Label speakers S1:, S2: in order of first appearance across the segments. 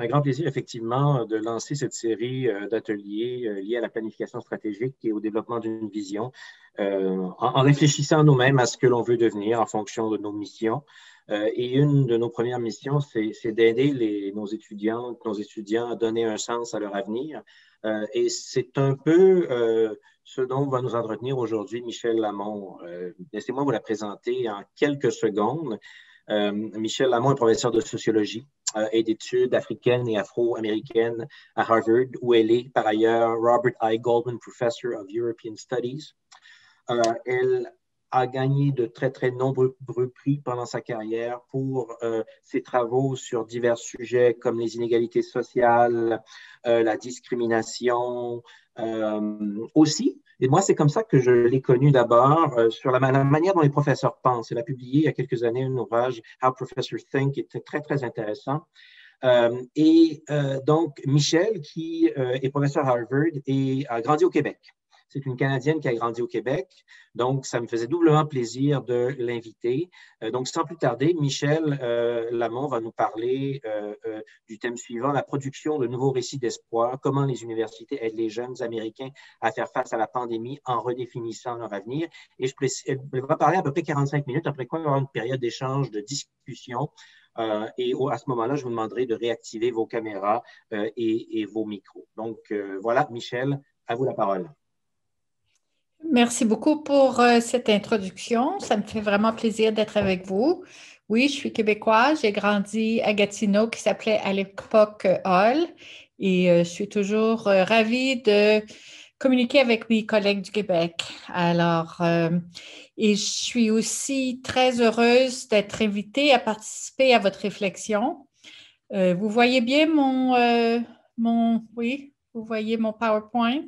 S1: un grand plaisir, effectivement, de lancer cette série euh, d'ateliers euh, liés à la planification stratégique et au développement d'une vision, euh, en réfléchissant nous-mêmes à ce que l'on veut devenir en fonction de nos missions. et une de nos premières missions, c'est d'aider nos étudiantes, nos étudiants à donner un sens à leur avenir. et c'est un peu ce dont va nous entretenir aujourd'hui Michel Lamont. Laissez-moi vous la présenter en quelques secondes. Euh, Michel Lamont est professeur de sociologie euh, et d'études africaines et afro-américaines à Harvard, où elle est par ailleurs Robert I. Goldman Professor of European Studies. Euh, elle a gagné de très, très nombreux prix pendant sa carrière pour ses travaux sur divers sujets comme les inégalités sociales, la discrimination, aussi et moi, c'est comme ça que je l'ai connu d'abord euh, sur la, manière dont les professeurs pensent. Elle a publié il y a quelques années un ouvrage, How Professors Think, qui était très, très intéressant. Euh, et euh, donc, Michel, qui est professeur à Harvard et a grandi au Québec. C'est une Canadienne qui a grandi au Québec, donc ça me faisait doublement plaisir de l'inviter. Euh, donc sans plus tarder, Michel euh, Lamont va nous parler euh, du thème suivant, la production de nouveaux récits d'espoir, comment les universités aident les jeunes Américains à faire face à la pandémie en redéfinissant leur avenir. Et je vais parler à peu près 45 minutes, après quoi on va une période d'échange, de discussion. et à ce moment-là, je vous demanderai de réactiver vos caméras et, vos micros. Donc voilà, Michel, à vous la parole.
S2: Merci beaucoup pour euh, cette introduction. Ça me fait vraiment plaisir d'être avec vous. Oui, je suis québécoise. J'ai grandi à Gatineau qui s'appelait à l'époque euh, Hall et euh, je suis toujours ravie de communiquer avec mes collègues du Québec. Alors, et je suis aussi très heureuse d'être invitée à participer à votre réflexion. vous voyez bien mon, mon, oui, vous voyez mon PowerPoint.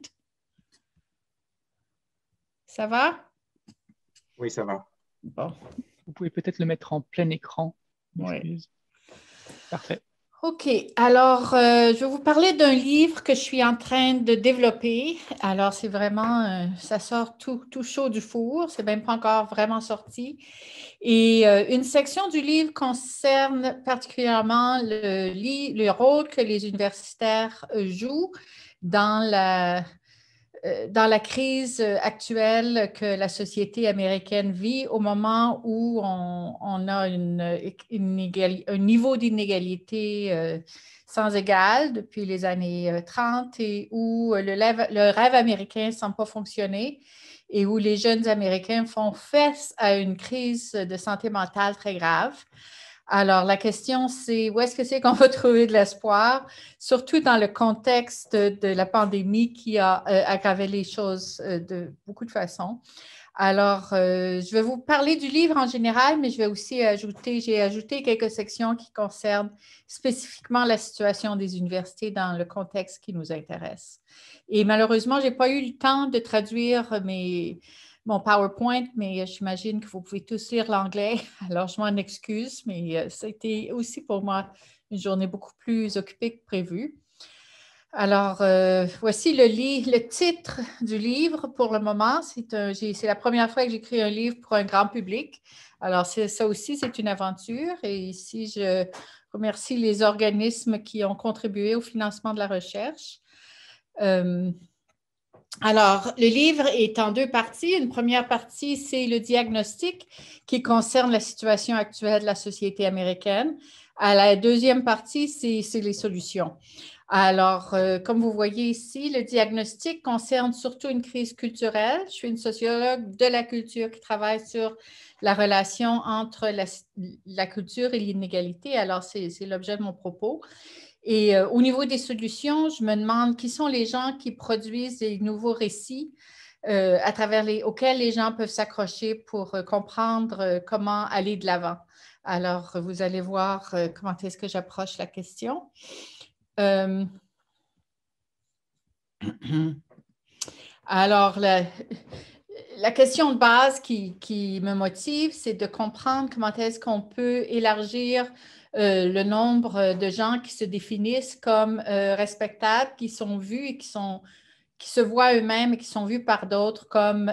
S2: Ça va
S1: Oui, ça va. Vous
S2: pouvez peut-être le mettre en plein écran. Oui. Parfait. OK. Alors, euh, je vais vous parler d'un livre que je suis en train de développer. Alors, c'est vraiment, euh, ça sort tout, chaud du four. C'est même pas encore vraiment sorti. Et euh, une section du livre concerne particulièrement le, le rôle que les universitaires jouent dans la, euh, dans la crise euh, actuelle que la société américaine vit, au moment où on, a euh, un niveau d'inégalité sans égal depuis les années 30 et où le, rêve, le rêve américain ne semble pas fonctionner et où les jeunes Américains font face à une crise de santé mentale très grave. Alors, la question, c'est où est-ce que c'est qu'on va trouver de l'espoir, surtout dans le contexte de la pandémie qui a euh, aggravé les choses euh, de beaucoup de façons. Alors, euh, je vais vous parler du livre en général, mais je vais aussi ajouter, j'ai ajouté quelques sections qui concernent spécifiquement la situation des universités dans le contexte qui nous intéresse. Et malheureusement, je n'ai pas eu le temps de traduire mes, mon PowerPoint, mais euh, j'imagine que vous pouvez tous lire l'anglais. Alors, je m'en excuse, mais c'était euh, aussi pour moi une journée beaucoup plus occupée que prévu. Alors, euh, voici le, le, titre du livre pour le moment. C'est la première fois que j'écris un livre pour un grand public. Alors, ça aussi, c'est une aventure. Et ici, je remercie les organismes qui ont contribué au financement de la recherche. Alors, le livre est en deux parties. Une première partie, c'est le diagnostic qui concerne la situation actuelle de la société américaine. À la deuxième partie, c'est les solutions. Alors, euh, comme vous voyez ici, le diagnostic concerne surtout une crise culturelle. Je suis une sociologue de la culture qui travaille sur la relation entre la, la culture et l'inégalité. Alors, c'est l'objet de mon propos. Et euh, au niveau des solutions, je me demande qui sont les gens qui produisent des nouveaux récits euh, à travers les, auxquels les gens peuvent s'accrocher pour euh, comprendre comment aller de l'avant. Alors, vous allez voir comment est-ce que j'approche la question. Alors, la, question de base qui me motive, c'est de comprendre comment est-ce qu'on peut élargir euh, le nombre euh, de gens qui se définissent comme euh, respectables, qui sont vus et qui, sont, qui se voient eux-mêmes et qui sont vus par d'autres comme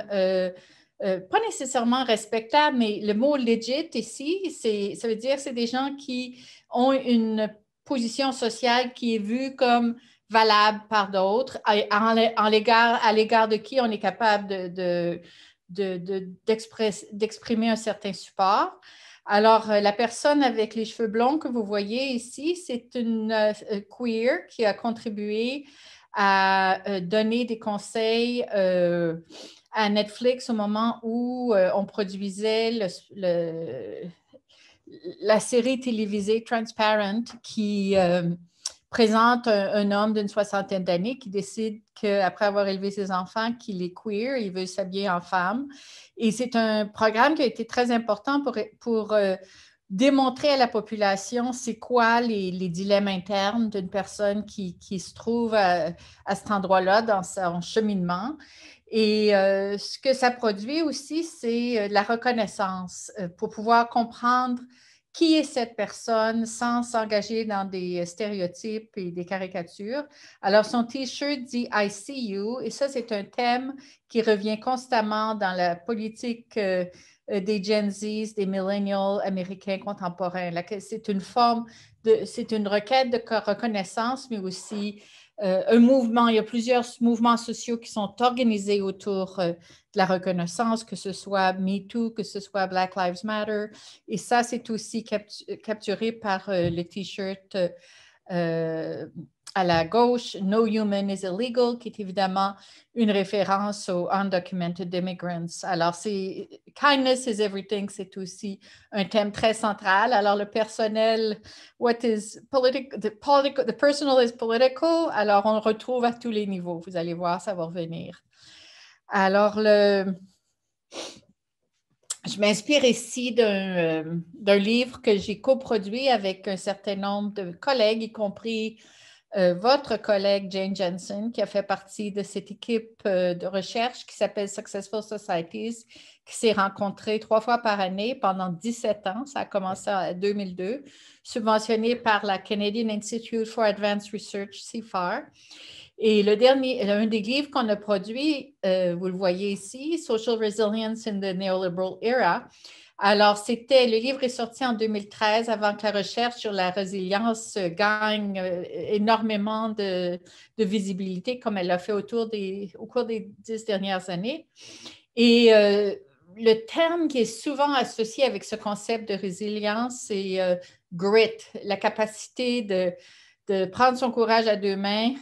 S2: pas nécessairement respectables, mais le mot legit ici, ça veut dire c'est des gens qui ont une position sociale qui est vue comme valable par d'autres, en, à l'égard de qui on est capable de, d'exprimer un certain support. Alors, euh, la personne avec les cheveux blonds que vous voyez ici, c'est une euh, euh, queer qui a contribué à donner des conseils à Netflix au moment où on produisait la série télévisée Transparent qui présente un, homme d'une soixantaine d'années qui décide qu'après avoir élevé ses enfants, qu'il est queer, il veut s'habiller en femme. Et c'est un programme qui a été très important pour, pour euh, démontrer à la population c'est quoi les, dilemmes internes d'une personne qui, qui, se trouve à, cet endroit-là dans son cheminement. Et euh, ce que ça produit aussi, c'est euh, la reconnaissance pour pouvoir comprendre qui est cette personne sans s'engager dans des stéréotypes et des caricatures. Alors, son T-shirt dit I see you, et ça, c'est un thème qui revient constamment dans la politique euh, euh, des Gen Z, des millennials américains contemporains. C'est une forme de, c'est une requête de reconnaissance, mais aussi euh, un mouvement, il y a plusieurs mouvements sociaux qui sont organisés autour euh, de la reconnaissance, que ce soit MeToo, que ce soit Black Lives Matter. Et ça, c'est aussi capturé par euh, le t-shirt à la gauche, No Human is Illegal, qui est évidemment une référence aux Undocumented Immigrants. Alors, c'est Kindness is Everything, c'est aussi un thème très central. Alors, le personnel, what is political, the, political, the personal is political. Alors, on le retrouve à tous les niveaux. Vous allez voir, ça va revenir. Alors, le, je m'inspire ici d'un euh, livre que j'ai coproduit avec un certain nombre de collègues, y compris euh, votre collègue Jane Jensen, qui a fait partie de cette équipe euh, de recherche qui s'appelle Successful Societies, qui s'est rencontrée trois fois par année pendant 17 ans. Ça a commencé en 2002, subventionné par la Canadian Institute for Advanced Research, CIFAR. Et le dernier, un des livres qu'on a produit, euh, vous le voyez ici, Social Resilience in the Neoliberal Era, alors, c'était le livre est sorti en 2013 avant que la recherche sur la résilience gagne euh, énormément de, visibilité comme elle l'a fait autour des, au cours des dix dernières années. Et euh, le terme qui est souvent associé avec ce concept de résilience, c'est euh, grit, la capacité de, de prendre son courage à deux mains,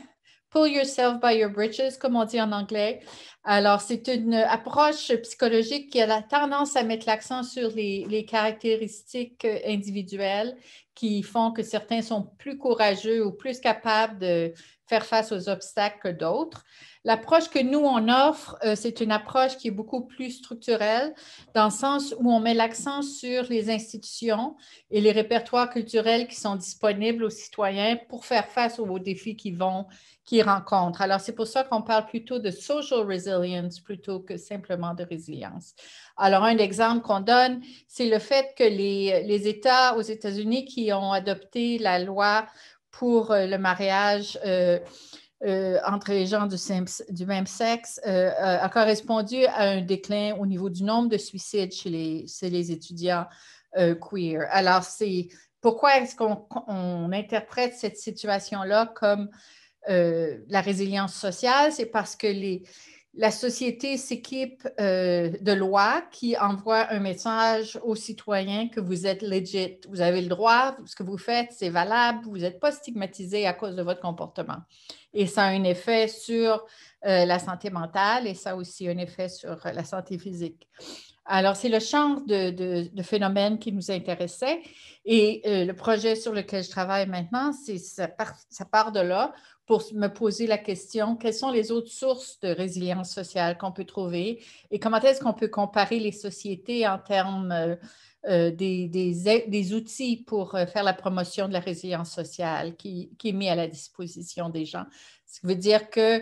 S2: pull yourself by your britches, comme on dit en anglais. Alors, c'est une approche psychologique qui a la tendance à mettre l'accent sur les, caractéristiques individuelles qui font que certains sont plus courageux ou plus capables de, faire face aux obstacles que d'autres. L'approche que nous, on offre, euh, c'est une approche qui est beaucoup plus structurelle, dans le sens où on met l'accent sur les institutions et les répertoires culturels qui sont disponibles aux citoyens pour faire face aux défis qu'ils vont, qu'ils rencontrent. Alors, c'est pour ça qu'on parle plutôt de social resilience plutôt que simplement de résilience. Alors, un exemple qu'on donne, c'est le fait que les, les États aux États-Unis qui ont adopté la loi pour euh, le mariage euh, euh, entre les gens du, même sexe a, correspondu à un déclin au niveau du nombre de suicides chez les, étudiants queer. Alors, c'est pourquoi est-ce qu'on interprète cette situation-là comme la résilience sociale? C'est parce que les, la société s'équipe euh, de lois qui envoient un message aux citoyens que vous êtes legit, vous avez le droit, ce que vous faites, c'est valable, vous n'êtes pas stigmatisé à cause de votre comportement. Et ça a un effet sur euh, la santé mentale et ça a aussi un effet sur euh, la santé physique. Alors, c'est le champ de, de, phénomène qui nous intéressait. Et euh, le projet sur lequel je travaille maintenant, c'est ça, part, de là pour me poser la question quelles sont les autres sources de résilience sociale qu'on peut trouver et comment est-ce qu'on peut comparer les sociétés en termes euh, euh, des, outils pour faire la promotion de la résilience sociale qui, est mis à la disposition des gens. Ce qui veut dire que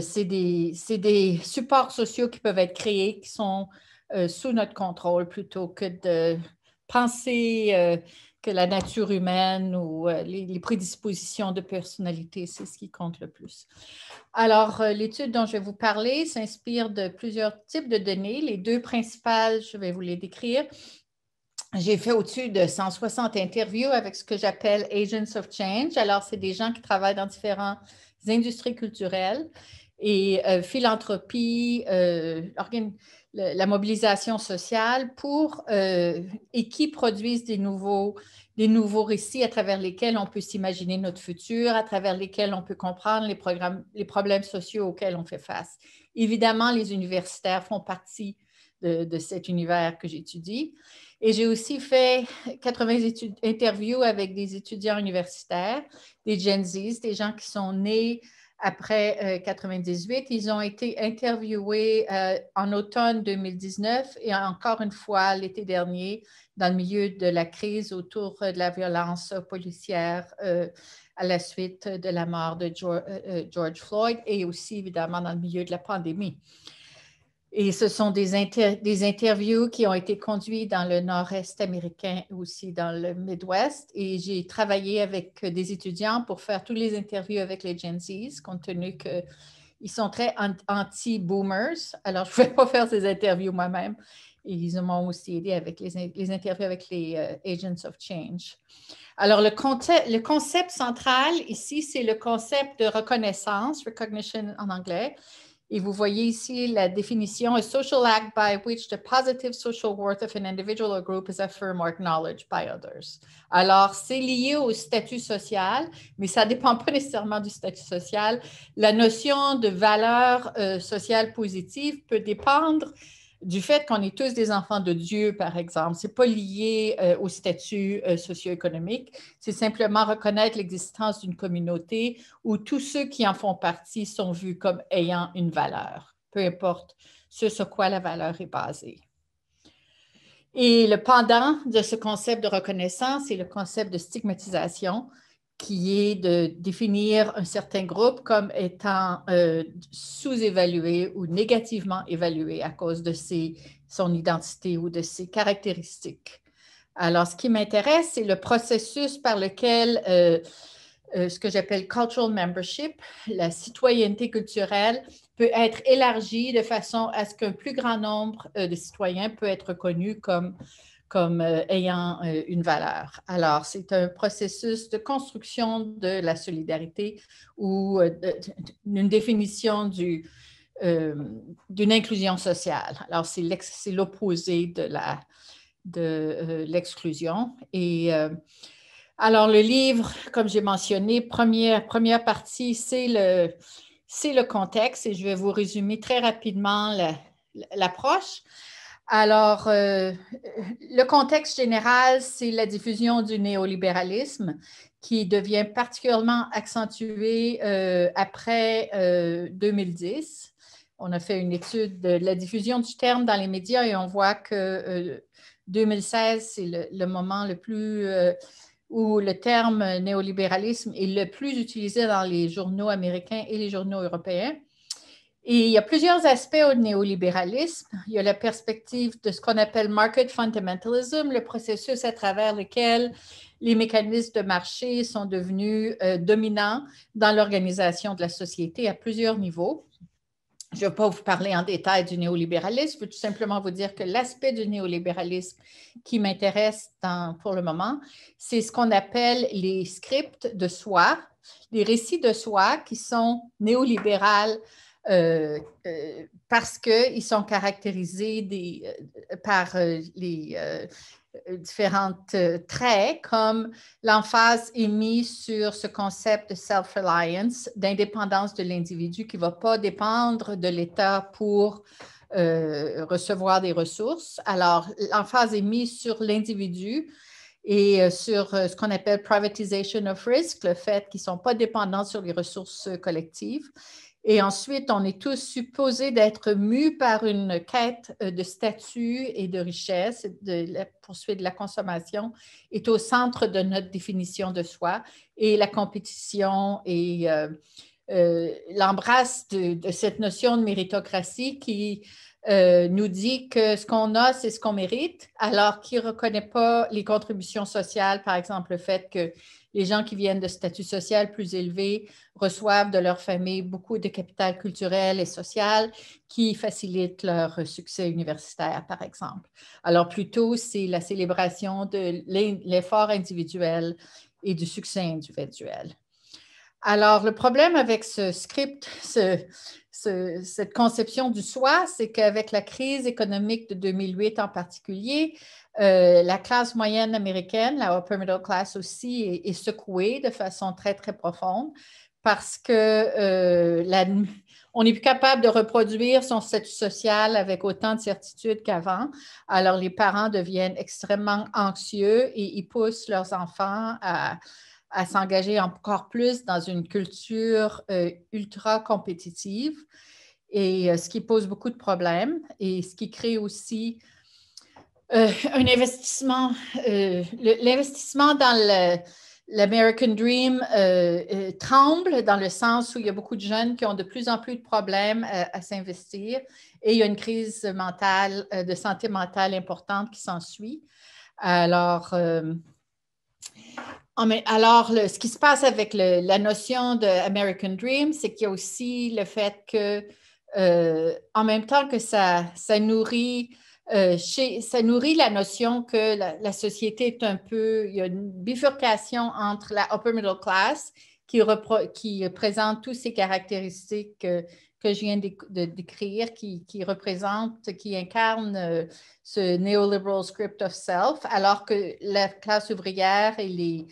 S2: c'est des, des supports sociaux qui peuvent être créés, qui sont euh, sous notre contrôle plutôt que de penser euh, que la nature humaine ou euh, les, les, prédispositions de personnalité, c'est ce qui compte le plus. Alors, l'étude dont je vais vous parler s'inspire de plusieurs types de données. Les deux principales, je vais vous les décrire. J'ai fait au-dessus de 160 interviews avec ce que j'appelle Agents of Change. Alors, c'est des gens qui travaillent dans différentes industries culturelles et euh, philanthropie, euh, la mobilisation sociale pour euh, et qui produisent des nouveaux, des nouveaux récits à travers lesquels on peut s'imaginer notre futur, à travers lesquels on peut comprendre les, programmes, les problèmes sociaux auxquels on fait face. Évidemment, les universitaires font partie de, de cet univers que j'étudie. Et j'ai aussi fait 80 interviews avec des étudiants universitaires, des Gen Z, des gens qui sont nés après 98, euh, Ils ont été interviewés euh, en automne 2019 et encore une fois l'été dernier dans le milieu de la crise autour euh, de la violence policière à la suite de la mort de George Floyd et aussi évidemment dans le milieu de la pandémie. Et ce sont des, des interviews qui ont été conduites dans le nord-est américain, aussi dans le Midwest. Et j'ai travaillé avec euh, des étudiants pour faire tous les interviews avec les Gen Zs, compte tenu qu'ils sont très anti-boomers. Alors, je ne pouvais pas faire ces interviews moi-même. Et ils m'ont aussi aidé avec les, les interviews avec les euh, Agents of Change. Alors, le le concept central ici, c'est le concept de reconnaissance, recognition en anglais, et vous voyez ici la définition, a social act by which the positive social worth of an individual or group is affirmed or acknowledged by others. Alors, c'est lié au statut social, mais ça ne dépend pas nécessairement du statut social. La notion de valeur euh, sociale positive peut dépendre du fait qu'on est tous des enfants de Dieu, par exemple. C'est pas lié euh, au statut euh, socio-économique. C'est simplement reconnaître l'existence d'une communauté où tous ceux qui en font partie sont vus comme ayant une valeur, peu importe ce sur quoi la valeur est basée. Et le pendant de ce concept de reconnaissance, est le concept de stigmatisation qui est de définir un certain groupe comme étant euh, sous-évalué ou négativement évalué à cause de son identité ou de ses caractéristiques. Alors, ce qui m'intéresse, c'est le processus par lequel euh, euh, ce que j'appelle cultural membership, la citoyenneté culturelle, peut être élargie de façon à ce qu'un plus grand nombre de citoyens peut être connus comme comme euh, ayant euh, une valeur. Alors, c'est un processus de construction de la solidarité ou euh, d'une définition d'une inclusion sociale. Alors, c'est, l'opposé de, l'exclusion. Et alors, le livre, comme j'ai mentionné, première, partie, c'est le, c'est le contexte et je vais vous résumer très rapidement l'approche. Alors, euh, le contexte général, c'est la diffusion du néolibéralisme qui devient particulièrement accentuée euh, après 2010. Euh, on a fait une étude de la diffusion du terme dans les médias et on voit que 2016, c'est le, le, moment le plus où le terme néolibéralisme est le plus utilisé dans les journaux américains et les journaux européens. Et il y a plusieurs aspects au néolibéralisme. Il y a la perspective de ce qu'on appelle market fundamentalism, le processus à travers lequel les mécanismes de marché sont devenus euh, dominants dans l'organisation de la société à plusieurs niveaux. Je ne vais pas vous parler en détail du néolibéralisme, je veux tout simplement vous dire que l'aspect du néolibéralisme qui m'intéresse pour le moment, c'est ce qu'on appelle les scripts de soi, les récits de soi qui sont néolibérales euh, euh, parce qu'ils sont caractérisés des, euh, par les différentes traits, comme l'emphase est mise sur ce concept de self-reliance, d'indépendance de l'individu qui ne va pas dépendre de l'État pour recevoir des ressources. Alors, l'emphase est mise sur l'individu et sur ce qu'on appelle privatisation of risk, le fait qu'ils ne sont pas dépendants sur les ressources collectives. Et ensuite, on est tous supposés d'être mus par une quête euh, de statut et de richesse, de la poursuite de la consommation est au centre de notre définition de soi et la compétition et euh, euh, l'embrasse de, cette notion de méritocratie qui nous dit que ce qu'on a, c'est ce qu'on mérite, alors qu'il ne reconnaît pas les contributions sociales, par exemple le fait que les gens qui viennent de statut social plus élevé reçoivent de leur famille beaucoup de capital culturel et social qui facilite leur succès universitaire, par exemple. Alors, plutôt, c'est la célébration de l'effort individuel et du succès individuel. Alors, le problème avec ce script, cette conception du soi, c'est qu'avec la crise économique de 2008 en particulier, euh, la classe moyenne américaine, la upper middle class aussi, est, secouée de façon très, très profonde parce que euh, on n'est plus capable de reproduire son statut social avec autant de certitude qu'avant. Alors, les parents deviennent extrêmement anxieux et ils poussent leurs enfants à, s'engager encore plus dans une culture euh, ultra compétitive, et ce qui pose beaucoup de problèmes et ce qui crée aussi euh, investissement, euh, l'investissement dans l'American Dream euh, tremble dans le sens où il y a beaucoup de jeunes qui ont de plus en plus de problèmes à s'investir et il y a une crise mentale, de santé mentale importante qui s'ensuit. Alors, alors, ce qui se passe avec la notion de American Dream, c'est qu'il y a aussi le fait que, en même temps que ça nourrit euh, ça nourrit la notion que la, société est un peu, il y a une bifurcation entre la upper middle class qui, présente toutes ces caractéristiques que, je viens de, décrire, qui, qui représente, qui incarne euh, ce neoliberal script of self, alors que la classe ouvrière et les,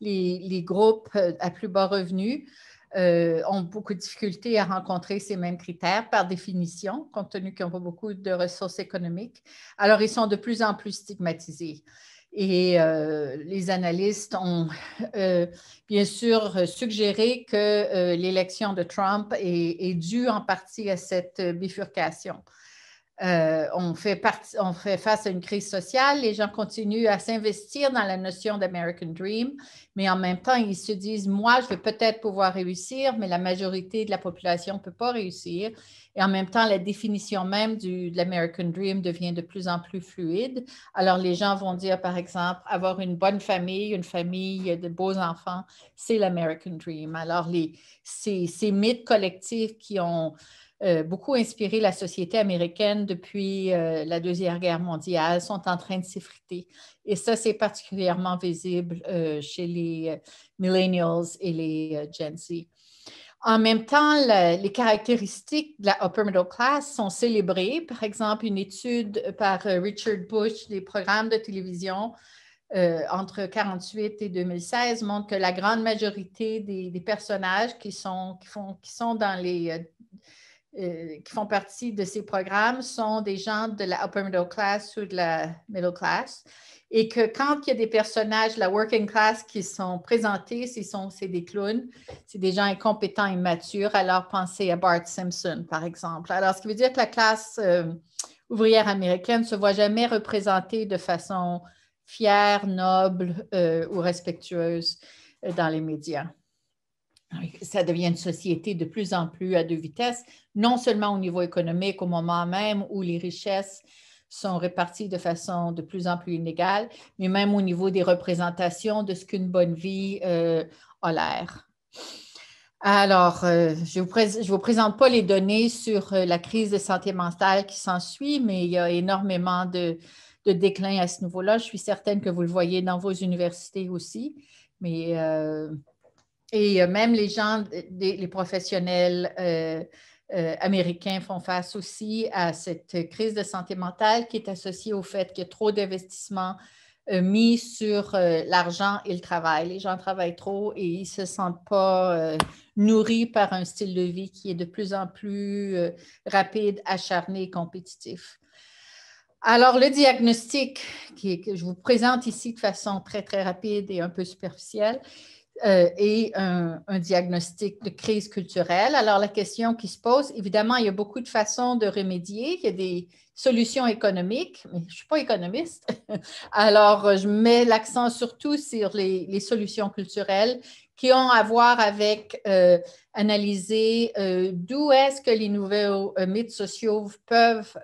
S2: les groupes euh, à plus bas revenus euh, ont beaucoup de difficultés à rencontrer ces mêmes critères par définition, compte tenu qu'ils n'ont pas beaucoup de ressources économiques. Alors, ils sont de plus en plus stigmatisés. Et euh, les analystes ont euh, bien sûr suggéré que l'élection de Trump est, due en partie à cette bifurcation. Euh, on, fait face à une crise sociale, les gens continuent à s'investir dans la notion d'American Dream, mais en même temps, ils se disent, moi, je vais peut-être pouvoir réussir, mais la majorité de la population ne peut pas réussir. Et en même temps, la définition même de l'American Dream devient de plus en plus fluide. Alors, les gens vont dire, par exemple, avoir une bonne famille, une famille de beaux enfants, c'est l'American Dream. Alors, les, ces mythes collectifs qui ont... Euh, beaucoup inspiré la société américaine depuis euh, la Deuxième Guerre mondiale, sont en train de s'effriter. Et ça, c'est particulièrement visible euh, chez les millennials et les Gen Z. En même temps, les caractéristiques de la upper middle class sont célébrées. Par exemple, une étude par Richard Bush des programmes de télévision entre 1948 et 2016 montre que la grande majorité des, des personnages qui sont, qui, font, qui sont dans les, euh, qui font partie de ces programmes sont des gens de la upper middle class ou de la middle class. Et que quand il y a des personnages de la working class qui sont présentés, c'est des clowns, c'est des gens incompétents, et matures, Alors, pensez à Bart Simpson, par exemple. Alors, ce qui veut dire que la classe euh, ouvrière américaine ne se voit jamais représentée de façon fière, noble euh, ou respectueuse dans les médias. Ah ça devient une société de plus en plus à deux vitesses, non seulement au niveau économique, au moment même où les richesses sont réparties de façon de plus en plus inégale, mais même au niveau des représentations de ce qu'une bonne vie euh, a l'air. Alors, euh, je ne vous, présente pas les données sur euh, la crise de santé mentale qui s'ensuit, mais il y a énormément de, de déclin à ce niveau-là. Je suis certaine que vous le voyez dans vos universités aussi, mais et euh, même les gens, euh, les, professionnels euh, américains font face aussi à cette crise de santé mentale qui est associée au fait qu'il y a trop d'investissements mis sur l'argent et le travail. Les gens travaillent trop et ils ne se sentent pas nourris par un style de vie qui est de plus en plus rapide, acharné et compétitif. Alors, le diagnostic que je vous présente ici de façon très, très rapide et un peu superficielle, euh, et un, diagnostic de crise culturelle. Alors, la question qui se pose, évidemment, il y a beaucoup de façons de remédier. Il y a des solutions économiques, mais je ne suis pas économiste. Alors, je mets l'accent surtout sur les, solutions culturelles qui ont à voir avec euh, analyser euh, d'où est-ce que les nouveaux mythes sociaux peuvent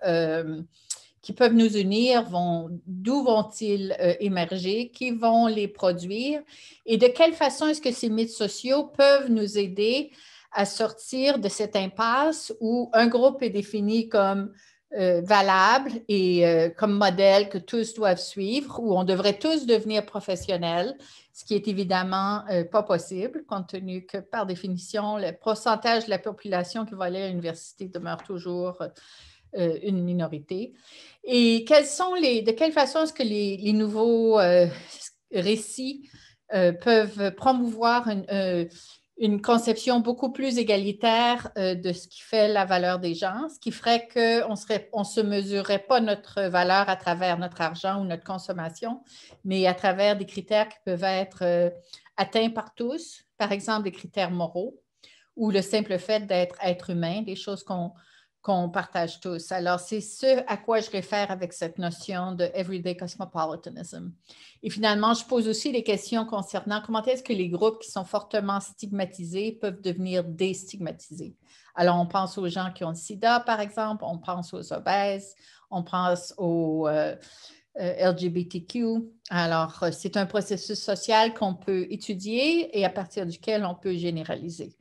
S2: qui peuvent nous unir, vont, d'où vont-ils euh, émerger, qui vont les produire et de quelle façon est-ce que ces mythes sociaux peuvent nous aider à sortir de cette impasse où un groupe est défini comme euh, valable et euh, comme modèle que tous doivent suivre, où on devrait tous devenir professionnels, ce qui est évidemment pas possible, compte tenu que par définition, le pourcentage de la population qui va aller à l'université demeure toujours euh, une minorité. Et quelles sont les, de quelle façon est-ce que les, nouveaux euh, récits euh, peuvent promouvoir une, conception beaucoup plus égalitaire de ce qui fait la valeur des gens, ce qui ferait qu'on on ne se mesurerait pas notre valeur à travers notre argent ou notre consommation, mais à travers des critères qui peuvent être atteints par tous, par exemple des critères moraux ou le simple fait d'être être humain, des choses qu'on qu'on partage tous. Alors, c'est ce à quoi je réfère avec cette notion de everyday cosmopolitanism. Et finalement, je pose aussi des questions concernant comment est-ce que les groupes qui sont fortement stigmatisés peuvent devenir déstigmatisés. Alors, on pense aux gens qui ont le sida, par exemple, on pense aux obèses, on pense aux euh, LGBTQ. Alors, euh, c'est un processus social qu'on peut étudier et à partir duquel on peut généraliser.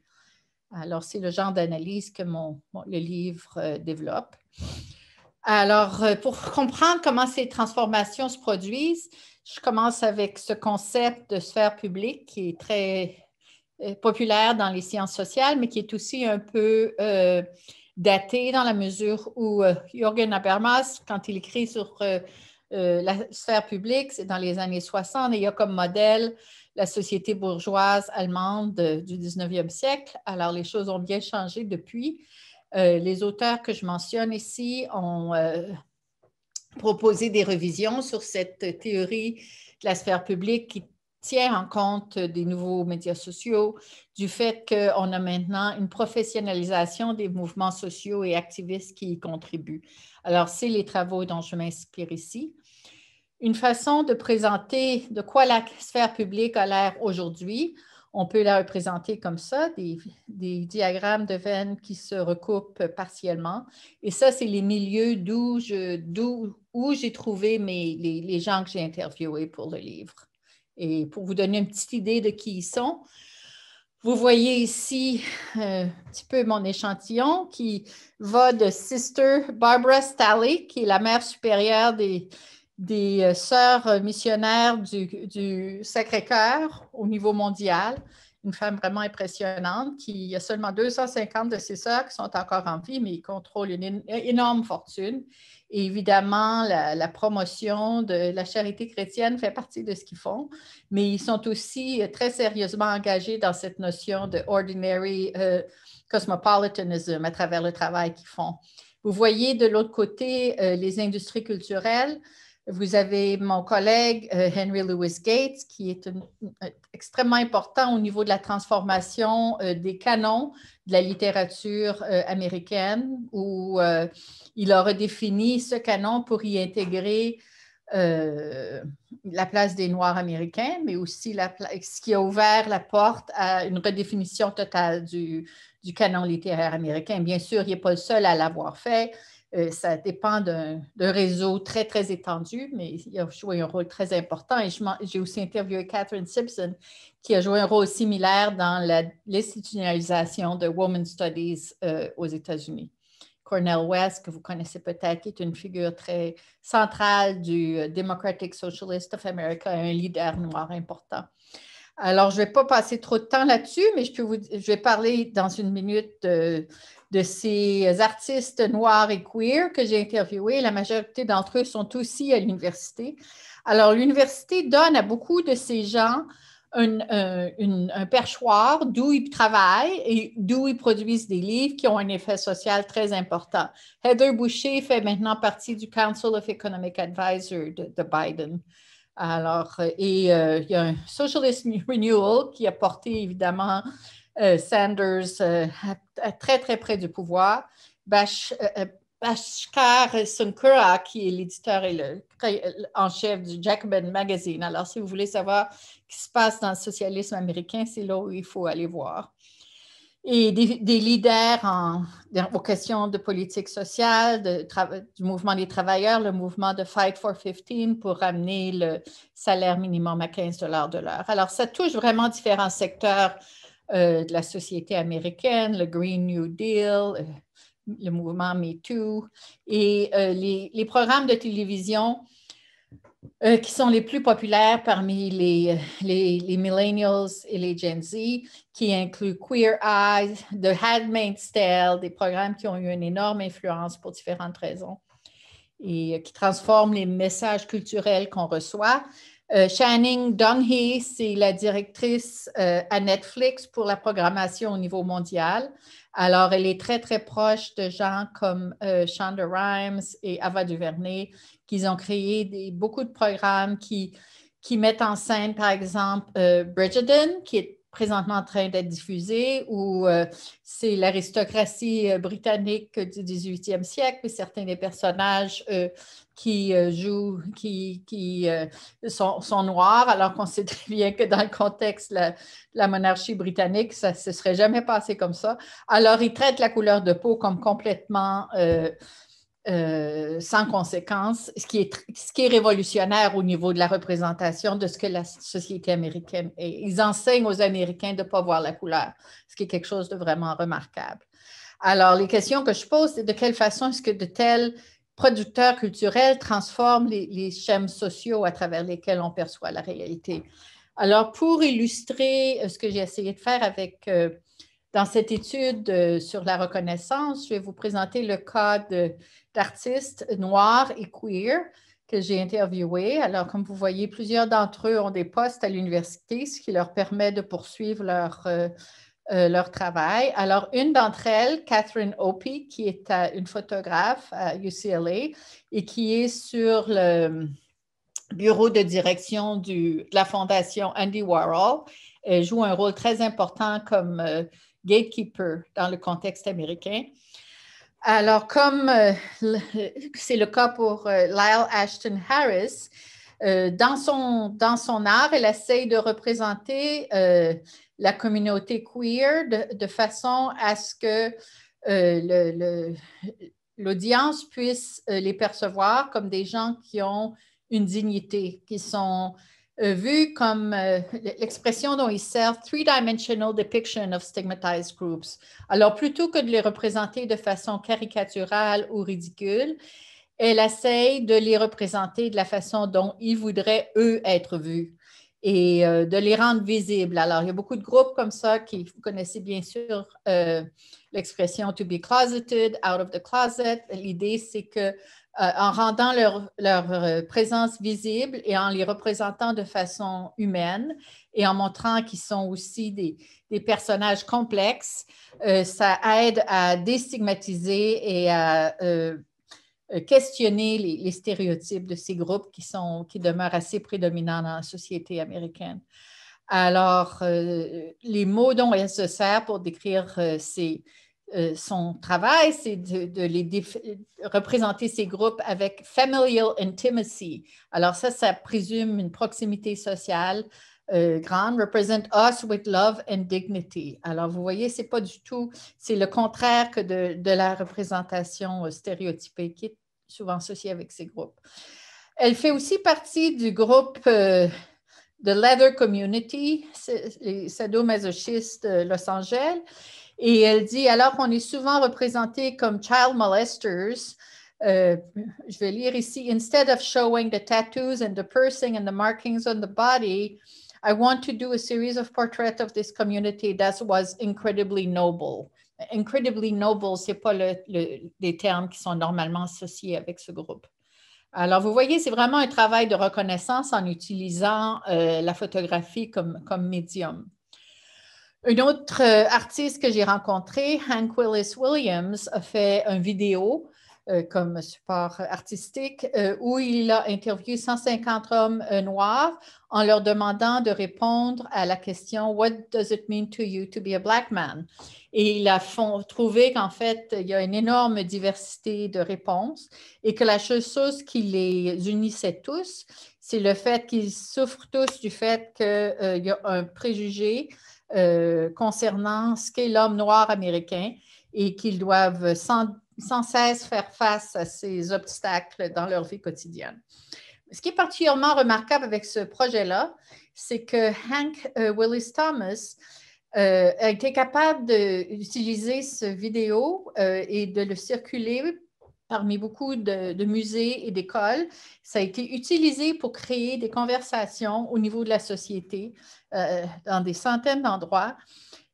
S2: Alors, c'est le genre d'analyse que mon, le livre euh, développe. Alors, euh, pour comprendre comment ces transformations se produisent, je commence avec ce concept de sphère publique qui est très euh, populaire dans les sciences sociales, mais qui est aussi un peu daté dans la mesure où Jürgen Habermas, quand il écrit sur la sphère publique, c'est dans les années 60, et il y a comme modèle la société bourgeoise allemande du 19e siècle. Alors, les choses ont bien changé depuis. Euh, les auteurs que je mentionne ici ont euh, proposé des revisions sur cette théorie de la sphère publique qui tient en compte des nouveaux médias sociaux, du fait qu'on a maintenant une professionnalisation des mouvements sociaux et activistes qui y contribuent. Alors, c'est les travaux dont je m'inspire ici une façon de présenter de quoi la sphère publique a l'air aujourd'hui. On peut la représenter comme ça, des, diagrammes de veines qui se recoupent partiellement. Et ça, c'est les milieux d'où j'ai trouvé mes, les, gens que j'ai interviewés pour le livre. Et pour vous donner une petite idée de qui ils sont, vous voyez ici euh, un petit peu mon échantillon qui va de Sister Barbara Staley, qui est la mère supérieure des, des euh, sœurs euh, missionnaires du, Sacré-Cœur au niveau mondial, une femme vraiment impressionnante qui, il y a seulement 250 de ses sœurs qui sont encore en vie, mais ils contrôlent une énorme fortune. Et évidemment, la, promotion de la charité chrétienne fait partie de ce qu'ils font, mais ils sont aussi euh, très sérieusement engagés dans cette notion de ordinary cosmopolitanism à travers le travail qu'ils font. Vous voyez de l'autre côté les industries culturelles. Vous avez mon collègue euh, Henry Louis Gates, qui est euh, extrêmement important au niveau de la transformation euh, des canons de la littérature américaine, où il a redéfini ce canon pour y intégrer la place des Noirs américains, mais aussi ce qui a ouvert la porte à une redéfinition totale du, du canon littéraire américain. Bien sûr, il n'est pas le seul à l'avoir fait. Euh, ça dépend d'un réseau très, très étendu, mais il a joué un rôle très important. Et j'ai aussi interviewé Catherine Simpson, qui a joué un rôle similaire dans l'institutionnalisation de Women's Studies euh, aux États-Unis. Cornel West, que vous connaissez peut-être, est une figure très centrale du euh, Democratic Socialist of America, un leader noir important. Alors, je ne vais pas passer trop de temps là-dessus, mais je, vais parler dans une minute de, ces artistes noirs et queer que j'ai interviewés. La majorité d'entre eux sont aussi à l'université. Alors, l'université donne à beaucoup de ces gens un, perchoir d'où ils travaillent et d'où ils produisent des livres qui ont un effet social très important. Heather Boucher fait maintenant partie du Council of Economic Advisors de Biden. Alors, euh, et euh, il y a un Socialist Renewal qui a porté évidemment euh, Sanders très, très près du pouvoir. Bashkar Sunkura, qui est l'éditeur et le, en chef du Jacobin Magazine. Alors, si vous voulez savoir ce qui se passe dans le socialisme américain, c'est là où il faut aller voir et des, leaders en, aux questions de politique sociale, du mouvement des travailleurs, le mouvement de Fight for 15 pour ramener le salaire minimum à 15 de l'heure. Alors, ça touche vraiment différents secteurs euh, de la société américaine, le Green New Deal, euh, le mouvement Me Too. Et euh, les, programmes de télévision euh, qui sont les plus populaires parmi euh, les, les, millennials et les Gen Z, qui incluent Queer Eyes, The Handmaid's Tale, des programmes qui ont eu une énorme influence pour différentes raisons et euh, qui transforment les messages culturels qu'on reçoit. Euh, Shannon c'est la directrice à Netflix pour la programmation au niveau mondial. Alors, elle est très, très proche de gens comme Shonda Rhimes et Ava DuVernay, ils ont créé beaucoup de programmes qui, mettent en scène, par exemple, euh, Bridgerton, qui est présentement en train d'être diffusé, ou euh, c'est l'aristocratie euh, britannique du 18e siècle, puis certains des personnages qui jouent, qui, sont, noirs, alors qu'on sait très bien que dans le contexte de la, monarchie britannique, ça ne se serait jamais passé comme ça. Alors, ils traitent la couleur de peau comme complètement euh, sans conséquence, ce qui, est, ce qui est révolutionnaire au niveau de la représentation de ce que la société américaine est. Ils enseignent aux Américains de ne pas voir la couleur, ce qui est quelque chose de vraiment remarquable. Alors, les questions que je pose, c'est de quelle façon est-ce que de tels producteurs culturels transforment les, les, schèmes sociaux à travers lesquels on perçoit la réalité? Alors, pour illustrer euh, ce que j'ai essayé de faire avec... Euh, dans cette étude euh, sur la reconnaissance, je vais vous présenter le cas d'artistes noirs et queer que j'ai interviewé. Alors, comme vous voyez, plusieurs d'entre eux ont des postes à l'université, ce qui leur permet de poursuivre leur, euh, euh, leur travail. Alors, une d'entre elles, Catherine Opie, qui est une photographe à UCLA et qui est sur le bureau de direction de la fondation Andy Warhol, elle joue un rôle très important comme gatekeeper dans le contexte américain. Alors, comme euh, c'est le cas pour euh, Lyle Ashton Harris, euh, dans, son, dans son art, elle essaye de représenter la communauté queer de, façon à ce que l'audience le, puisse les percevoir comme des gens qui ont une dignité, qui sont euh, vu comme euh, l'expression dont ils servent three-dimensional depiction of stigmatized groups. Alors, plutôt que de les représenter de façon caricaturale ou ridicule, elle essaye de les représenter de la façon dont ils voudraient, eux, être vus et euh, de les rendre visibles. Alors, il y a beaucoup de groupes comme ça qui, vous connaissez bien sûr l'expression to be closeted, out of the closet. L'idée, c'est que euh, en rendant leur, euh, présence visible et en les représentant de façon humaine et en montrant qu'ils sont aussi des, personnages complexes, euh, ça aide à déstigmatiser et à questionner les, stéréotypes de ces groupes qui, sont, qui demeurent assez prédominants dans la société américaine. Alors, les mots dont elle se sert pour décrire ces euh, son travail, c'est de, les représenter ces groupes avec familial intimacy. Alors ça, ça présume une proximité sociale euh, grande. Represent us with love and dignity. Alors vous voyez, c'est pas du tout, c'est le contraire que de, la représentation euh, stéréotypée qui est souvent associée avec ces groupes. Elle fait aussi partie du groupe The Leather Community, les sadomasochistes de Los Angeles. Et elle dit, alors qu'on est souvent représenté comme child molesters, euh, je vais lire ici, instead of showing the tattoos and the piercing and the markings on the body, I want to do a series of portraits of this community that was incredibly noble. Incredibly noble, c'est pas le, le, les termes qui sont normalement associés avec ce groupe. Alors, vous voyez, c'est vraiment un travail de reconnaissance en utilisant euh, la photographie comme médium. Une autre euh, artiste que j'ai rencontré, Hank Willis Williams, a fait une vidéo euh, comme support artistique euh, où il a interviewé 150 hommes noirs en leur demandant de répondre à la question What does it mean to you to be a black man? Et il a trouvé qu'en fait, il y a une énorme diversité de réponses et que la chose qui les unissait tous, c'est le fait qu'ils souffrent tous du fait qu'il y a un préjugé euh, concernant ce qu'est l'homme noir américain et qu'ils doivent sans, cesse faire face à ces obstacles dans leur vie quotidienne. Ce qui est particulièrement remarquable avec ce projet-là, c'est que Hank euh, Willis Thomas euh, a été capable d'utiliser ce vidéo et de le circuler parmi beaucoup de, musées et d'écoles. Ça a été utilisé pour créer des conversations au niveau de la société euh, dans des centaines d'endroits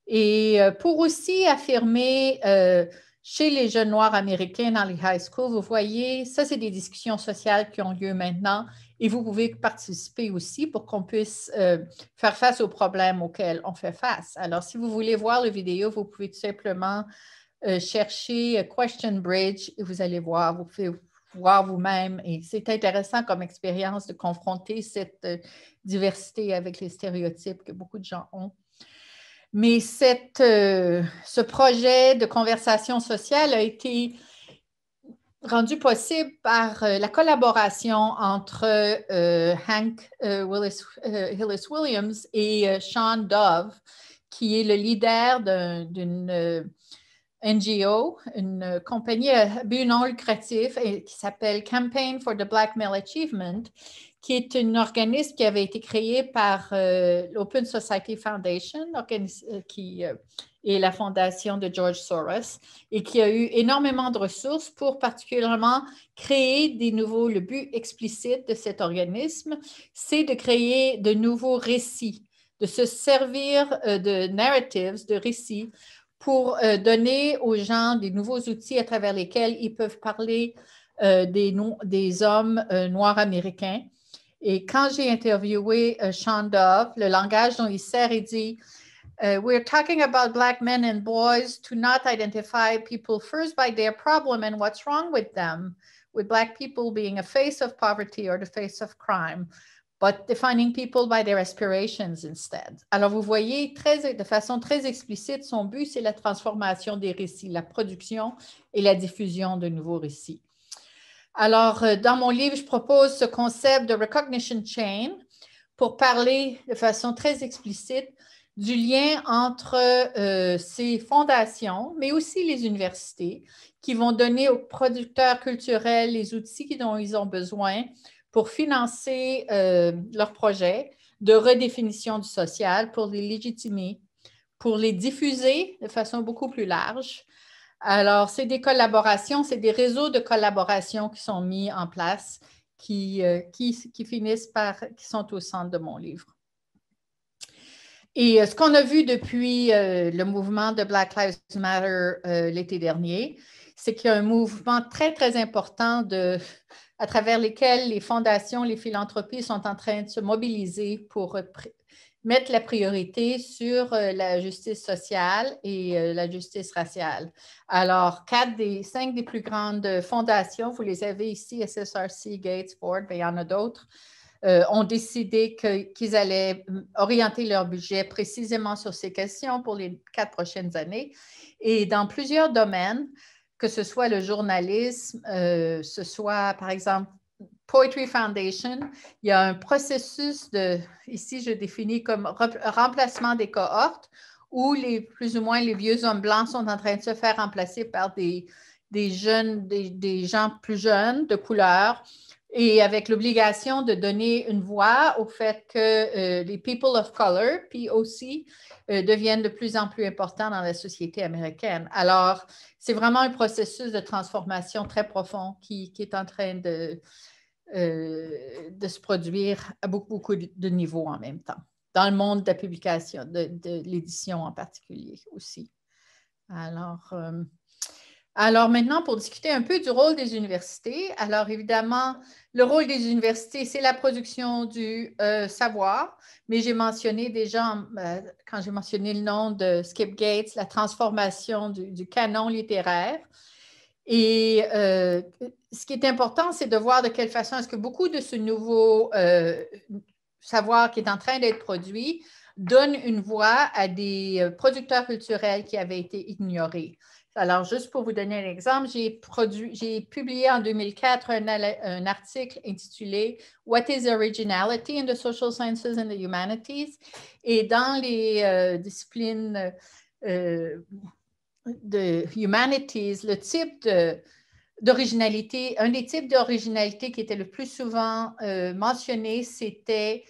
S2: et euh, pour aussi affirmer euh, chez les jeunes noirs américains dans les high schools, vous voyez, ça, c'est des discussions sociales qui ont lieu maintenant et vous pouvez participer aussi pour qu'on puisse faire face aux problèmes auxquels on fait face. Alors, si vous voulez voir la vidéo, vous pouvez tout simplement euh, chercher euh, Question Bridge et vous allez voir, vous pouvez voir vous-même. Et c'est intéressant comme expérience de confronter cette euh, diversité avec les stéréotypes que beaucoup de gens ont. Mais cette, ce projet de conversation sociale a été rendu possible par la collaboration entre Hank Willis, Hillis Williams et Sean Dove, qui est le leader d'une NGO, une compagnie à but non lucratif qui s'appelle Campaign for the Black Male Achievement, qui est un organisme qui avait été créé par euh, l'Open Society Foundation, euh, qui euh, est la fondation de George Soros, et qui a eu énormément de ressources pour particulièrement créer des nouveaux. Le but explicite de cet organisme, c'est de créer de nouveaux récits, de se servir de narratives, de récits pour euh, donner aux gens des nouveaux outils à travers lesquels ils peuvent parler euh, des, des, hommes euh, noirs américains. Et quand j'ai interviewé Sean le langage dont il sert, il dit We're talking about black men and boys to not identify people first by their problem and what's wrong with them, with black people being a face of poverty or the face of crime but defining people by their aspirations instead. Alors, vous voyez très, de façon très explicite, son but, c'est la transformation des récits, la production et la diffusion de nouveaux récits. Alors, euh, dans mon livre, je propose ce concept de recognition chain pour parler de façon très explicite du lien entre euh, ces fondations, mais aussi les universités, qui vont donner aux producteurs culturels les outils dont ils ont besoin pour financer euh, leurs projets de redéfinition du social, pour les légitimer, pour les diffuser de façon beaucoup plus large. Alors, c'est des collaborations, c'est des réseaux de collaboration qui sont mis en place, qui, euh, qui, qui finissent par, qui sont au centre de mon livre. Et euh, ce qu'on a vu depuis le mouvement de Black Lives Matter l'été dernier, c'est qu'il y a un mouvement très, très important de, à travers lesquels les fondations, les philanthropies sont en train de se mobiliser pour euh, mettre la priorité sur euh, la justice sociale et euh, la justice raciale. Alors, quatre des cinq des plus grandes fondations, vous les avez ici, SSRC, Gates, Ford, mais il y en a d'autres, ont décidé qu'ils allaient mm, orienter leur budget précisément sur ces questions pour les quatre prochaines années. Et dans plusieurs domaines, que ce soit le journalisme, euh, ce soit, par exemple, Poetry Foundation, il y a un processus de, ici je définis comme remplacement des cohortes, où les, plus ou moins les vieux hommes blancs sont en train de se faire remplacer par des, jeunes, des, des gens plus jeunes de couleur et avec l'obligation de donner une voix au fait que euh, les people of color, puis aussi, euh, deviennent de plus en plus importants dans la société américaine. Alors, c'est vraiment un processus de transformation très profond qui, est en train de, euh, de se produire à beaucoup, beaucoup de niveaux en même temps, dans le monde de la publication, de, de l'édition en particulier aussi. Alors, alors maintenant, pour discuter un peu du rôle des universités, alors évidemment, le rôle des universités, c'est la production du euh, savoir, mais j'ai mentionné déjà, euh, quand j'ai mentionné le nom de Skip Gates, la transformation du, canon littéraire. Et euh, ce qui est important, c'est de voir de quelle façon est-ce que beaucoup de ce nouveau savoir qui est en train d'être produit donne une voix à des producteurs culturels qui avaient été ignorés. Alors, juste pour vous donner un exemple, j'ai publié en 2004 un, article intitulé What is Originality in the Social Sciences and the Humanities? Et dans les euh, disciplines euh, de humanities, le type d'originalité, un des types d'originalité qui était le plus souvent euh, mentionné, c'était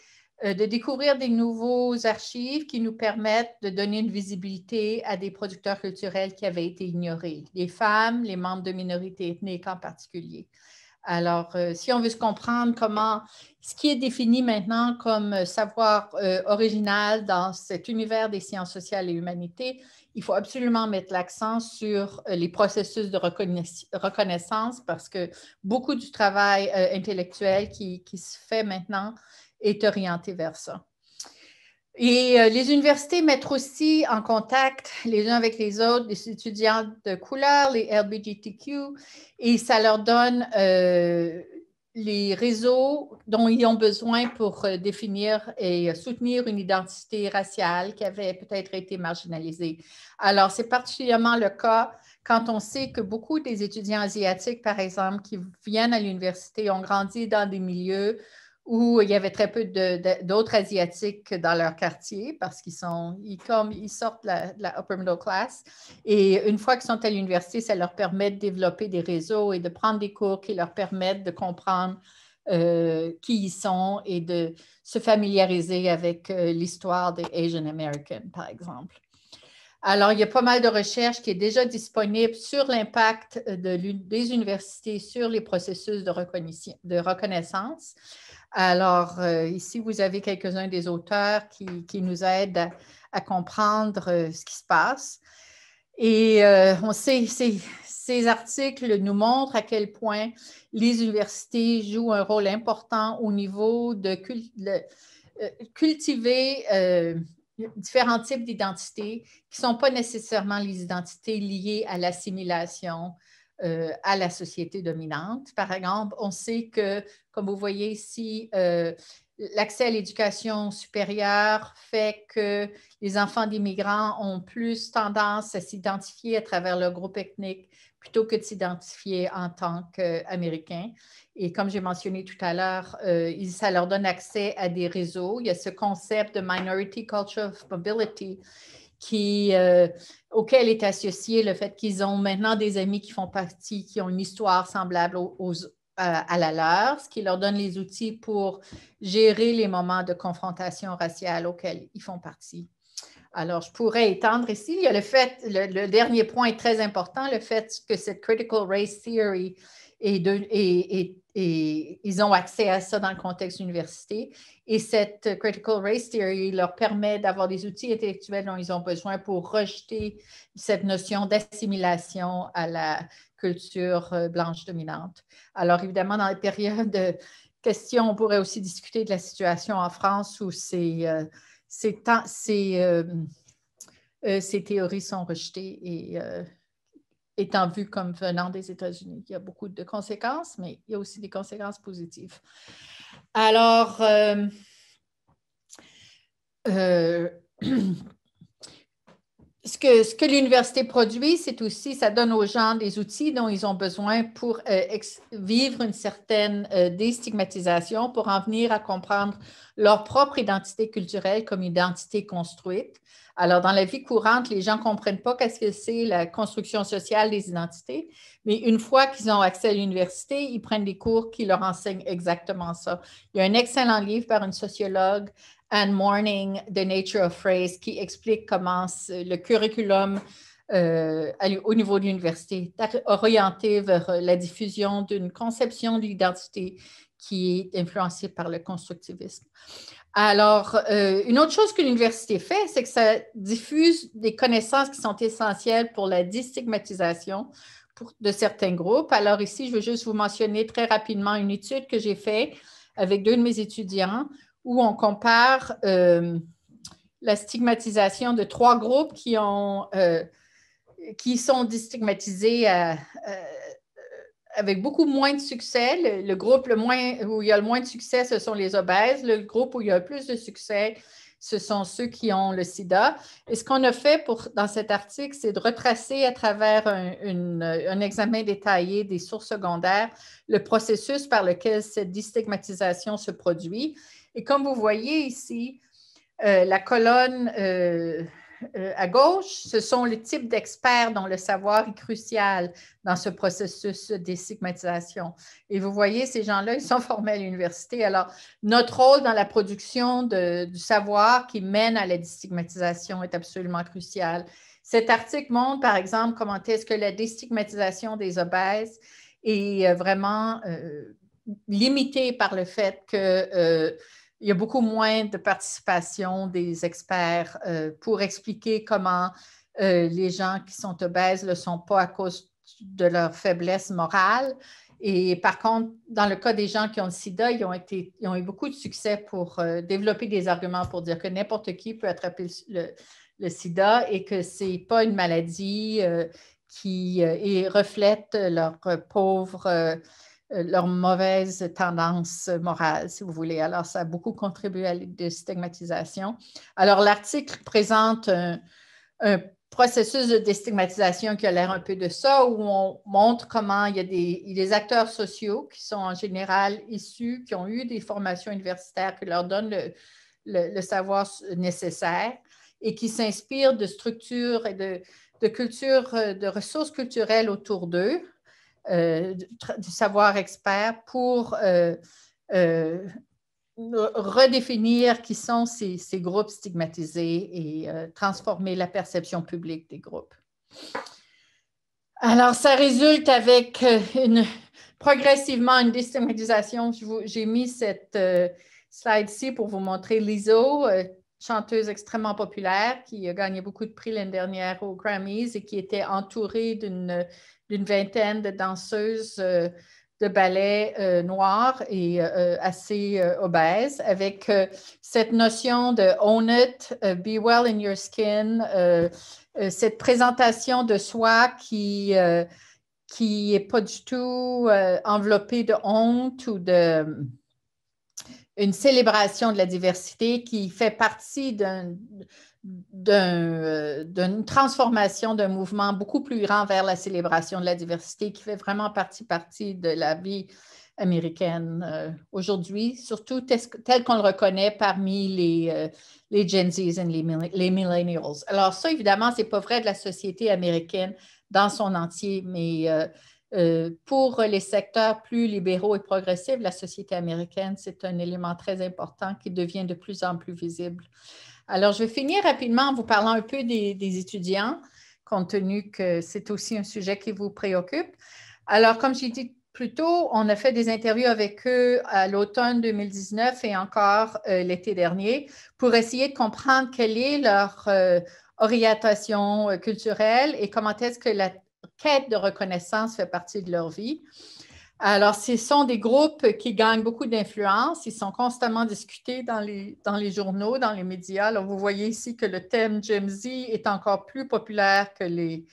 S2: euh, de découvrir des nouveaux archives qui nous permettent de donner une visibilité à des producteurs culturels qui avaient été ignorés, les femmes, les membres de minorités ethniques en particulier. Alors, euh, si on veut se comprendre comment ce qui est défini maintenant comme euh, savoir original dans cet univers des sciences sociales et humanités, il faut absolument mettre l'accent sur les processus de reconnaissance parce que beaucoup du travail intellectuel qui, qui, se fait maintenant est orientée vers ça. Et euh, les universités mettent aussi en contact les uns avec les autres les étudiants de couleur, les LBGTQ, et ça leur donne euh, les réseaux dont ils ont besoin pour euh, définir et soutenir une identité raciale qui avait peut-être été marginalisée. Alors, c'est particulièrement le cas quand on sait que beaucoup des étudiants asiatiques, par exemple, qui viennent à l'université, ont grandi dans des milieux où il y avait très peu d'autres Asiatiques dans leur quartier parce qu'ils sont, ils, comme ils sortent de la, upper middle class. Et une fois qu'ils sont à l'université, ça leur permet de développer des réseaux et de prendre des cours qui leur permettent de comprendre euh, qui ils sont et de se familiariser avec euh, l'histoire des Asian Americans, par exemple. Alors, il y a pas mal de recherches qui est déjà disponible sur l'impact euh, de des universités sur les processus de, de reconnaissance. Alors, euh, ici, vous avez quelques-uns des auteurs qui, nous aident à, comprendre euh, ce qui se passe. Et euh, on sait, ces, articles nous montrent à quel point les universités jouent un rôle important au niveau de, cultiver différents types d'identités qui ne sont pas nécessairement les identités liées à l'assimilation, euh, à la société dominante. Par exemple, on sait que, comme vous voyez ici, euh, l'accès à l'éducation supérieure fait que les enfants d'immigrants ont plus tendance à s'identifier à travers leur groupe ethnique plutôt que de s'identifier en tant qu'Américains. Et comme j'ai mentionné tout à l'heure, euh, ça leur donne accès à des réseaux. Il y a ce concept de Minority Culture of Mobility qui, euh, auquel est associé le fait qu'ils ont maintenant des amis qui font partie, qui ont une histoire semblable aux, euh, à la leur, ce qui leur donne les outils pour gérer les moments de confrontation raciale auxquels ils font partie. Alors, je pourrais étendre ici. Il y a le fait, le dernier point est très important, le fait que cette critical race theory et, et, ils ont accès à ça dans le contexte d'université. Et cette critical race theory leur permet d'avoir des outils intellectuels dont ils ont besoin pour rejeter cette notion d'assimilation à la culture euh, blanche dominante. Alors évidemment, dans les périodes de questions, on pourrait aussi discuter de la situation en France où ces, euh, euh, ces, théories sont rejetées et étant vu comme venant des États-Unis. Il y a beaucoup de conséquences, mais il y a aussi des conséquences positives. Alors, euh, euh, ce que, l'université produit, c'est aussi, ça donne aux gens des outils dont ils ont besoin pour euh, vivre une certaine déstigmatisation, pour en venir à comprendre leur propre identité culturelle comme identité construite, alors, dans la vie courante, les gens ne comprennent pas qu'est-ce que c'est la construction sociale des identités, mais une fois qu'ils ont accès à l'université, ils prennent des cours qui leur enseignent exactement ça. Il y a un excellent livre par une sociologue, Anne Morning, The Nature of Phrase, qui explique comment le curriculum euh, au niveau de l'université, est orienté vers euh, la diffusion d'une conception de l'identité qui est influencé par le constructivisme. Alors, euh, une autre chose que l'université fait, c'est que ça diffuse des connaissances qui sont essentielles pour la déstigmatisation pour, de certains groupes. Alors ici, je veux juste vous mentionner très rapidement une étude que j'ai faite avec deux de mes étudiants où on compare euh, la stigmatisation de trois groupes qui, ont, euh, qui sont déstigmatisés avec beaucoup moins de succès. Le, groupe le moins, où il y a le moins de succès, ce sont les obèses. Le groupe où il y a le plus de succès, ce sont ceux qui ont le sida. Et ce qu'on a fait pour, dans cet article, c'est de retracer à travers un, examen détaillé des sources secondaires le processus par lequel cette stigmatisation se produit. Et comme vous voyez ici, euh, la colonne... Euh, euh, à gauche, ce sont les types d'experts dont le savoir est crucial dans ce processus déstigmatisation Et vous voyez, ces gens-là, ils sont formés à l'université. Alors, notre rôle dans la production de, du savoir qui mène à la déstigmatisation est absolument crucial. Cet article montre, par exemple, comment est-ce que la déstigmatisation des obèses est euh, vraiment euh, limitée par le fait que il y a beaucoup moins de participation des experts euh, pour expliquer comment euh, les gens qui sont obèses ne le sont pas à cause de leur faiblesse morale. Et par contre, dans le cas des gens qui ont le sida, ils ont, été, ont eu beaucoup de succès pour euh, développer des arguments pour dire que n'importe qui peut attraper le, sida et que ce n'est pas une maladie qui reflète leur pauvre euh, leur mauvaise tendance morale, si vous voulez. Alors, ça a beaucoup contribué à la stigmatisation. Alors, l'article présente un, processus de déstigmatisation qui a l'air un peu de ça, où on montre comment il y a des, acteurs sociaux qui sont en général issus, qui ont eu des formations universitaires qui leur donnent le, savoir nécessaire et qui s'inspirent de structures et de, de cultures, euh, de ressources culturelles autour d'eux euh, du savoir expert pour euh, euh, redéfinir qui sont ces, groupes stigmatisés et transformer la perception publique des groupes. Alors, ça résulte avec progressivement une déstigmatisation. J'ai mis cette slide-ci pour vous montrer Lizzo, chanteuse extrêmement populaire qui a gagné beaucoup de prix l'année dernière aux Grammys et qui était entourée d'une d'une vingtaine de danseuses euh, de ballet euh, noir et euh, assez obèses, avec cette notion de own it, be well in your skin, cette présentation de soi qui qui n'est pas du tout enveloppée de honte ou de une célébration de la diversité qui fait partie d'un euh, d'une transformation d'un mouvement beaucoup plus grand vers la célébration de la diversité qui fait vraiment partie, partie de la vie américaine euh, aujourd'hui, surtout tel qu'on le reconnaît parmi les, euh, les Gen Z et les, les, millennials. Alors ça, évidemment, ce n'est pas vrai de la société américaine dans son entier, mais pour les secteurs plus libéraux et progressifs, la société américaine, c'est un élément très important qui devient de plus en plus visible. Alors, je vais finir rapidement en vous parlant un peu des, étudiants, compte tenu que c'est aussi un sujet qui vous préoccupe. Alors, comme j'ai dit plus tôt, on a fait des interviews avec eux à l'automne 2019 et encore euh, l'été dernier pour essayer de comprendre quelle est leur euh, orientation euh, culturelle et comment est-ce que la quête de reconnaissance fait partie de leur vie. Alors, ce sont des groupes qui gagnent beaucoup d'influence. Ils sont constamment discutés dans les, dans les journaux, dans les médias. Alors, vous voyez ici que le thème Gen Z est encore plus populaire que les,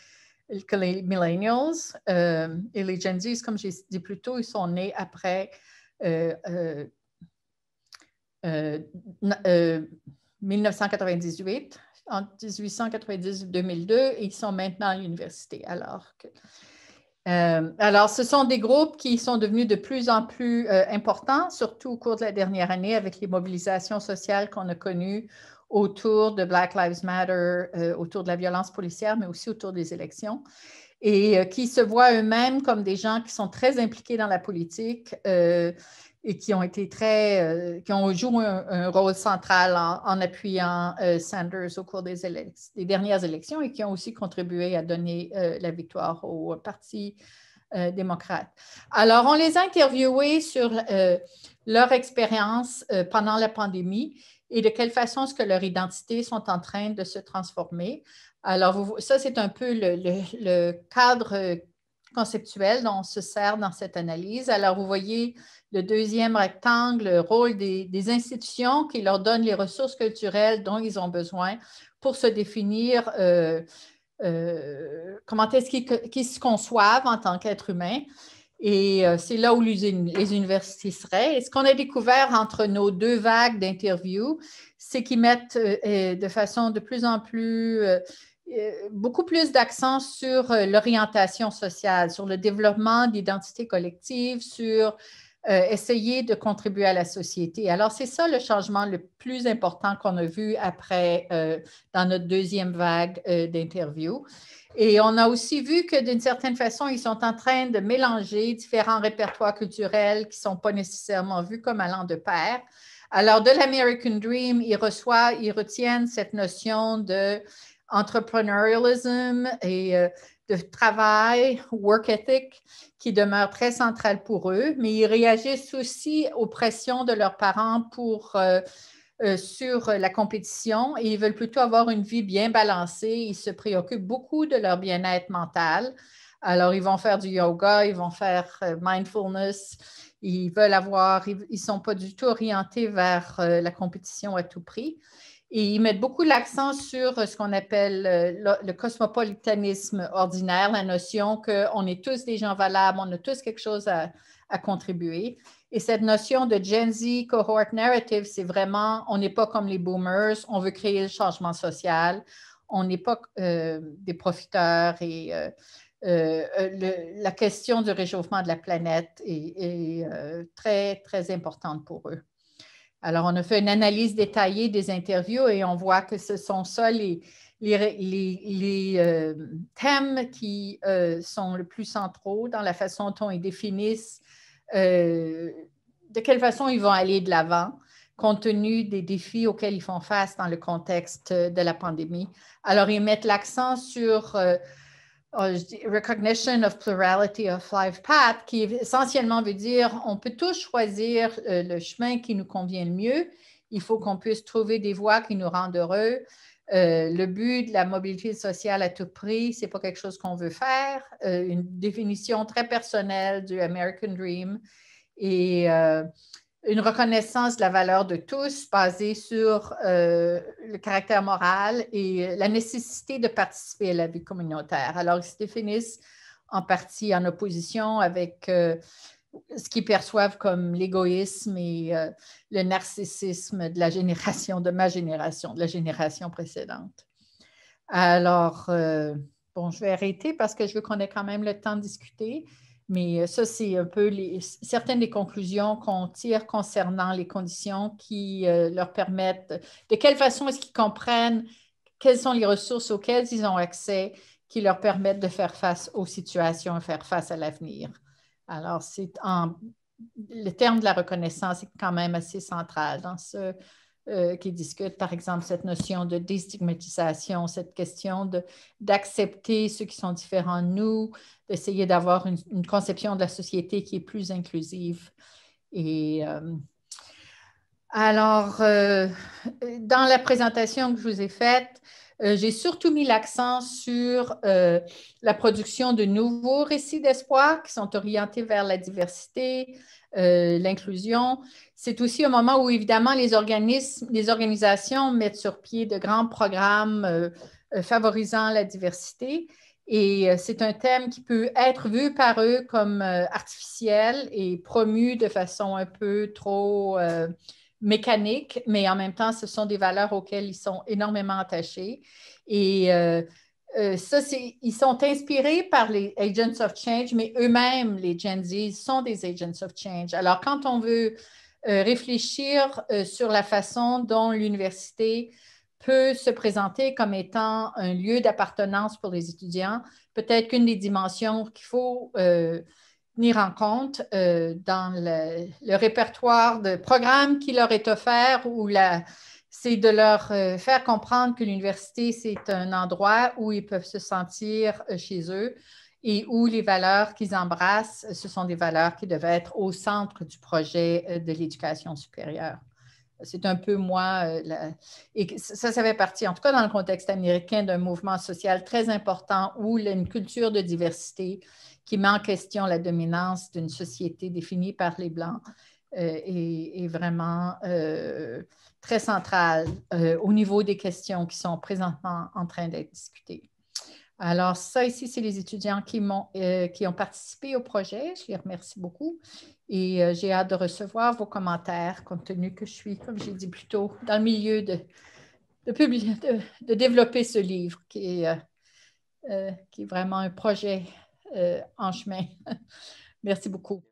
S2: que les millennials. Euh, et les Gen Z, comme j'ai dit plus tôt, ils sont nés après 1998, en 1890 2002 et ils sont maintenant à l'université. Alors que euh, alors, ce sont des groupes qui sont devenus de plus en plus euh, importants, surtout au cours de la dernière année avec les mobilisations sociales qu'on a connues autour de Black Lives Matter, euh, autour de la violence policière, mais aussi autour des élections et euh, qui se voient eux-mêmes comme des gens qui sont très impliqués dans la politique euh, et qui ont été très, euh, qui ont joué un, rôle central en, appuyant Sanders au cours des, des, dernières élections et qui ont aussi contribué à donner la victoire au Parti démocrate. Alors, on les a interviewés sur leur expérience pendant la pandémie et de quelle façon est-ce que leur identité sont en train de se transformer. Alors, ça, c'est un peu le, cadre euh, conceptuel dont on se sert dans cette analyse. Alors, vous voyez le deuxième rectangle, le rôle des, institutions qui leur donnent les ressources culturelles dont ils ont besoin pour se définir euh, euh, comment est-ce qu'ils se conçoivent en tant qu'être humain Et c'est là où les universités seraient. Et ce qu'on a découvert entre nos deux vagues d'interviews, c'est qu'ils mettent de façon de plus en plus euh, beaucoup plus d'accent sur euh, l'orientation sociale, sur le développement d'identité collective, sur euh, essayer de contribuer à la société. Alors, c'est ça le changement le plus important qu'on a vu après, dans notre deuxième vague d'interview. d'interviews. Et on a aussi vu que d'une certaine façon, ils sont en train de mélanger différents répertoires culturels qui ne sont pas nécessairement vus comme allant de pair. Alors, de l'American Dream, ils reçoivent, ils retiennent cette notion de entrepreneurialism et euh, de travail, work ethic, qui demeure très central pour eux, mais ils réagissent aussi aux pressions de leurs parents pour, euh, euh, sur la compétition et ils veulent plutôt avoir une vie bien balancée. Ils se préoccupent beaucoup de leur bien-être mental. Alors, ils vont faire du yoga, ils vont faire mindfulness, ils veulent avoir, ils ne sont pas du tout orientés vers la compétition à tout prix. Et ils mettent beaucoup l'accent sur euh, ce qu'on appelle euh, le, cosmopolitanisme ordinaire, la notion qu'on est tous des gens valables, on a tous quelque chose à, contribuer. Et cette notion de Gen Z cohort narrative, c'est vraiment, on n'est pas comme les boomers, on veut créer le changement social, on n'est pas euh, des profiteurs et la question du réchauffement de la planète est très, très importante pour eux. Alors, on a fait une analyse détaillée des interviews et on voit que ce sont ça les, euh, thèmes qui euh, sont le plus centraux dans la façon dont ils définissent euh, de quelle façon ils vont aller de l'avant compte tenu des défis auxquels ils font face dans le contexte de la pandémie. Alors, ils mettent l'accent sur euh, recognition of plurality of life path, qui essentiellement veut dire on peut tous choisir euh, le chemin qui nous convient le mieux. Il faut qu'on puisse trouver des voies qui nous rendent heureux. Euh, le but de la mobilité sociale à tout prix, c'est pas quelque chose qu'on veut faire. une définition très personnelle du American Dream. Et une reconnaissance de la valeur de tous basée sur euh, le caractère moral et la nécessité de participer à la vie communautaire. Alors, ils se définissent en partie en opposition avec euh, ce qu'ils perçoivent comme l'égoïsme et euh, le narcissisme de la génération, de ma génération, de la génération précédente. Alors, bon, je vais arrêter parce que je veux qu'on ait quand même le temps de discuter. Mais euh, ça, c'est un peu certaines des conclusions qu'on tire concernant les conditions qui euh, leur permettent, de quelle façon est-ce qu'ils comprennent quelles sont les ressources auxquelles ils ont accès qui leur permettent de faire face aux situations et faire face à l'avenir. Alors, c'est le terme de la reconnaissance est quand même assez central dans ce, euh, qui discutent, par exemple, cette notion de déstigmatisation, cette question d'accepter ceux qui sont différents de nous, d'essayer d'avoir une, conception de la société qui est plus inclusive. Et euh, alors, euh, dans la présentation que je vous ai faite, euh, j'ai surtout mis l'accent sur euh, la production de nouveaux récits d'espoir qui sont orientés vers la diversité, euh, l'inclusion. C'est aussi un moment où, évidemment, les organismes, les organisations mettent sur pied de grands programmes favorisant la diversité. Et c'est un thème qui peut être vu par eux comme artificiel et promu de façon un peu trop mécanique, mais en même temps, ce sont des valeurs auxquelles ils sont énormément attachés. Et euh, euh, ça, ils sont inspirés par les Agents of Change, mais eux-mêmes, les Gen Z, sont des Agents of Change. Alors, quand on veut euh, réfléchir sur la façon dont l'université peut se présenter comme étant un lieu d'appartenance pour les étudiants, peut-être qu'une des dimensions qu'il faut tenir en compte euh, dans le, répertoire de programmes qui leur est offert ou c'est de leur euh, faire comprendre que l'université, c'est un endroit où ils peuvent se sentir euh, chez eux et où les valeurs qu'ils embrassent, ce sont des valeurs qui devaient être au centre du projet de l'éducation supérieure. C'est un peu moi, et ça, ça fait partie, en tout cas dans le contexte américain, d'un mouvement social très important où une culture de diversité qui met en question la dominance d'une société définie par les Blancs euh, est, vraiment euh, très centrale euh, au niveau des questions qui sont présentement en train d'être discutées. Alors, ça ici, c'est les étudiants qui, ont, participé au projet. Je les remercie beaucoup et j'ai hâte de recevoir vos commentaires, compte tenu que je suis, comme j'ai dit plus tôt, dans le milieu de, publier, développer ce livre qui est vraiment un projet euh, en chemin. Merci beaucoup.